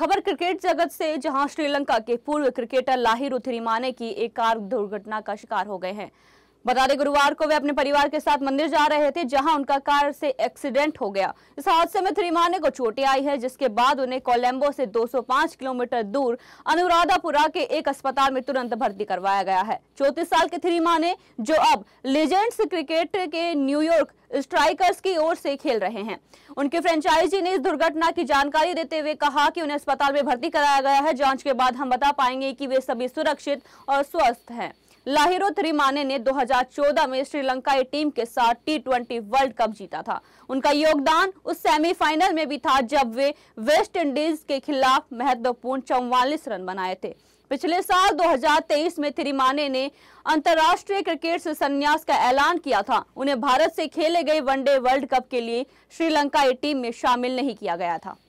खबर क्रिकेट जगत से जहां श्रीलंका के पूर्व क्रिकेटर लाहिर उथिरिमाने की एक कार दुर्घटना का शिकार हो गए हैं बता दें गुरुवार को वे अपने परिवार के साथ मंदिर जा रहे थे जहां उनका कार से एक्सीडेंट हो गया इस हादसे में थ्रीमाने को चोटें आई है जिसके बाद उन्हें कोलंबो से 205 किलोमीटर दूर अनुराधापुरा के एक अस्पताल में तुरंत भर्ती करवाया गया है चौतीस साल के थ्रीमाने जो अब लेजेंड्स क्रिकेट के न्यूयॉर्क स्ट्राइकर्स की ओर से खेल रहे हैं उनके फ्रेंचाइजी ने इस दुर्घटना की जानकारी देते हुए कहा कि उन्हें अस्पताल में भर्ती कराया गया है जांच के बाद हम बता पाएंगे कि वे सभी सुरक्षित और स्वस्थ हैं लाहिरो थ्रीमाने ने 2014 में श्रीलंकाई टीम के साथ टी ट्वेंटी वर्ल्ड कप जीता था उनका योगदान उस सेमीफाइनल में भी था जब वे वेस्ट इंडीज के खिलाफ महत्वपूर्ण चौवालीस रन बनाए थे पिछले साल 2023 में थ्रीमाने ने अंतर्राष्ट्रीय क्रिकेट से संन्यास का ऐलान किया था उन्हें भारत से खेले गए वनडे वर्ल्ड कप के लिए श्रीलंका टीम में शामिल नहीं किया गया था